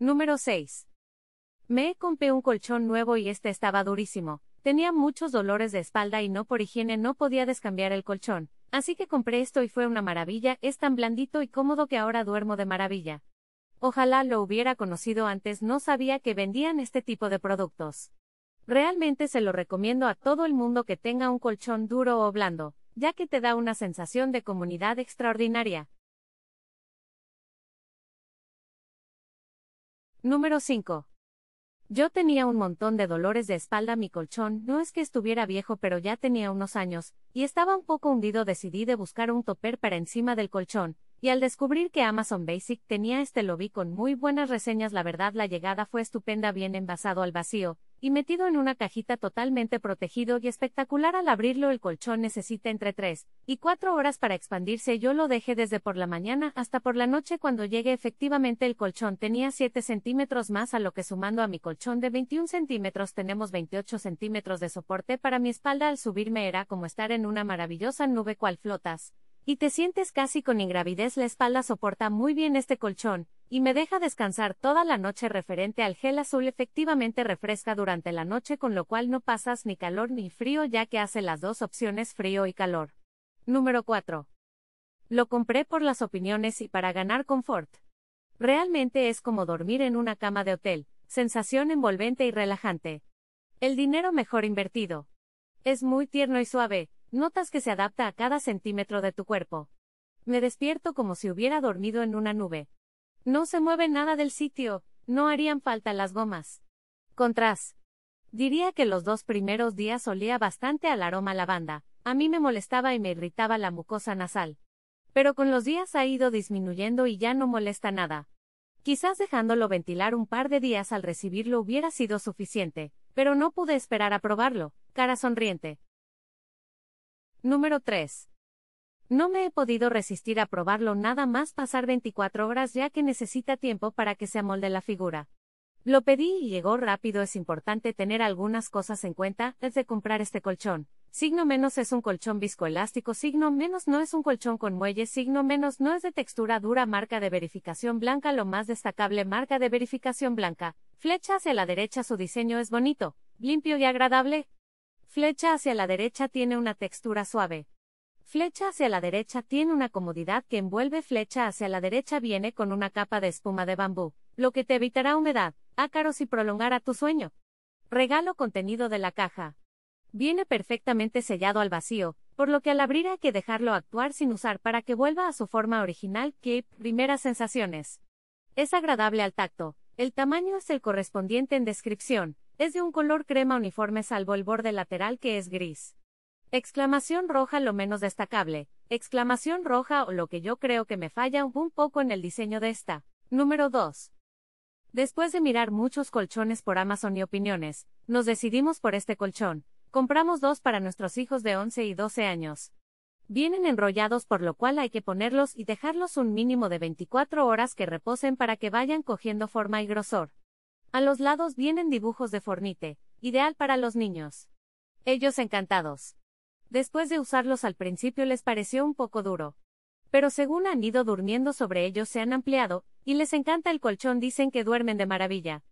Número 6. Me compré un colchón nuevo y este estaba durísimo. Tenía muchos dolores de espalda y no por higiene no podía descambiar el colchón, así que compré esto y fue una maravilla, es tan blandito y cómodo que ahora duermo de maravilla. Ojalá lo hubiera conocido antes, no sabía que vendían este tipo de productos. Realmente se lo recomiendo a todo el mundo que tenga un colchón duro o blando, ya que te da una sensación de comunidad extraordinaria. Número 5. Yo tenía un montón de dolores de espalda, mi colchón no es que estuviera viejo, pero ya tenía unos años, y estaba un poco hundido. Decidí de buscar un toper para encima del colchón, y al descubrir que Amazon Basic tenía este lobby con muy buenas reseñas, la verdad la llegada fue estupenda, bien envasado al vacío, y metido en una cajita totalmente protegido y espectacular al abrirlo el colchón necesita entre 3 y 4 horas para expandirse. Yo lo dejé desde por la mañana hasta por la noche cuando llegue efectivamente el colchón tenía 7 centímetros más a lo que sumando a mi colchón de 21 centímetros tenemos 28 centímetros de soporte para mi espalda al subirme era como estar en una maravillosa nube cual flotas. Y te sientes casi con ingravidez, la espalda soporta muy bien este colchón, y me deja descansar toda la noche referente al gel azul efectivamente refresca durante la noche con lo cual no pasas ni calor ni frío ya que hace las dos opciones frío y calor. Número 4. Lo compré por las opiniones y para ganar confort. Realmente es como dormir en una cama de hotel, sensación envolvente y relajante. El dinero mejor invertido. Es muy tierno y suave, Notas que se adapta a cada centímetro de tu cuerpo. Me despierto como si hubiera dormido en una nube. No se mueve nada del sitio, no harían falta las gomas. Contras. Diría que los dos primeros días olía bastante al aroma lavanda, a mí me molestaba y me irritaba la mucosa nasal. Pero con los días ha ido disminuyendo y ya no molesta nada. Quizás dejándolo ventilar un par de días al recibirlo hubiera sido suficiente, pero no pude esperar a probarlo, cara sonriente. Número 3. No me he podido resistir a probarlo nada más pasar 24 horas ya que necesita tiempo para que se amolde la figura. Lo pedí y llegó rápido. Es importante tener algunas cosas en cuenta antes de comprar este colchón. Signo menos es un colchón viscoelástico, signo menos no es un colchón con muelles, signo menos no es de textura dura, marca de verificación blanca, lo más destacable marca de verificación blanca. Flecha hacia la derecha, su diseño es bonito, limpio y agradable, Flecha hacia la derecha tiene una textura suave. Flecha hacia la derecha tiene una comodidad que envuelve flecha hacia la derecha viene con una capa de espuma de bambú, lo que te evitará humedad, ácaros y prolongará tu sueño. Regalo contenido de la caja. Viene perfectamente sellado al vacío, por lo que al abrir hay que dejarlo actuar sin usar para que vuelva a su forma original Keep primeras sensaciones. Es agradable al tacto, el tamaño es el correspondiente en descripción, es de un color crema uniforme salvo el borde lateral que es gris. Exclamación roja lo menos destacable. Exclamación roja o lo que yo creo que me falla un poco en el diseño de esta. Número 2. Después de mirar muchos colchones por Amazon y opiniones, nos decidimos por este colchón. Compramos dos para nuestros hijos de 11 y 12 años. Vienen enrollados por lo cual hay que ponerlos y dejarlos un mínimo de 24 horas que reposen para que vayan cogiendo forma y grosor. A los lados vienen dibujos de Fornite, ideal para los niños. Ellos encantados. Después de usarlos al principio les pareció un poco duro. Pero según han ido durmiendo sobre ellos se han ampliado, y les encanta el colchón, dicen que duermen de maravilla.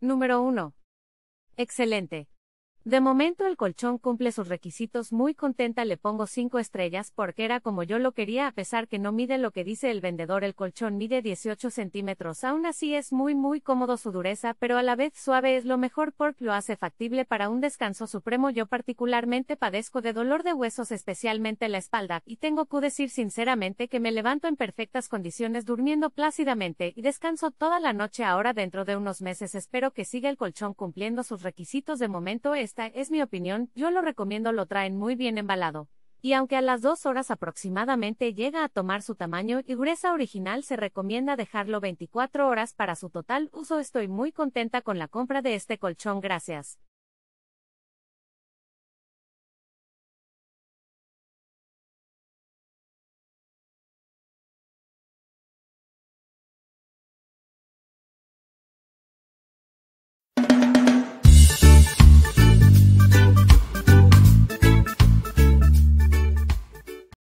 Número 1. Excelente. De momento el colchón cumple sus requisitos muy contenta le pongo 5 estrellas porque era como yo lo quería a pesar que no mide lo que dice el vendedor el colchón mide 18 centímetros aún así es muy muy cómodo su dureza pero a la vez suave es lo mejor porque lo hace factible para un descanso supremo yo particularmente padezco de dolor de huesos especialmente la espalda y tengo que decir sinceramente que me levanto en perfectas condiciones durmiendo plácidamente y descanso toda la noche ahora dentro de unos meses espero que siga el colchón cumpliendo sus requisitos de momento es esta es mi opinión, yo lo recomiendo, lo traen muy bien embalado. Y aunque a las dos horas aproximadamente llega a tomar su tamaño y gruesa original, se recomienda dejarlo 24 horas para su total uso. Estoy muy contenta con la compra de este colchón, gracias.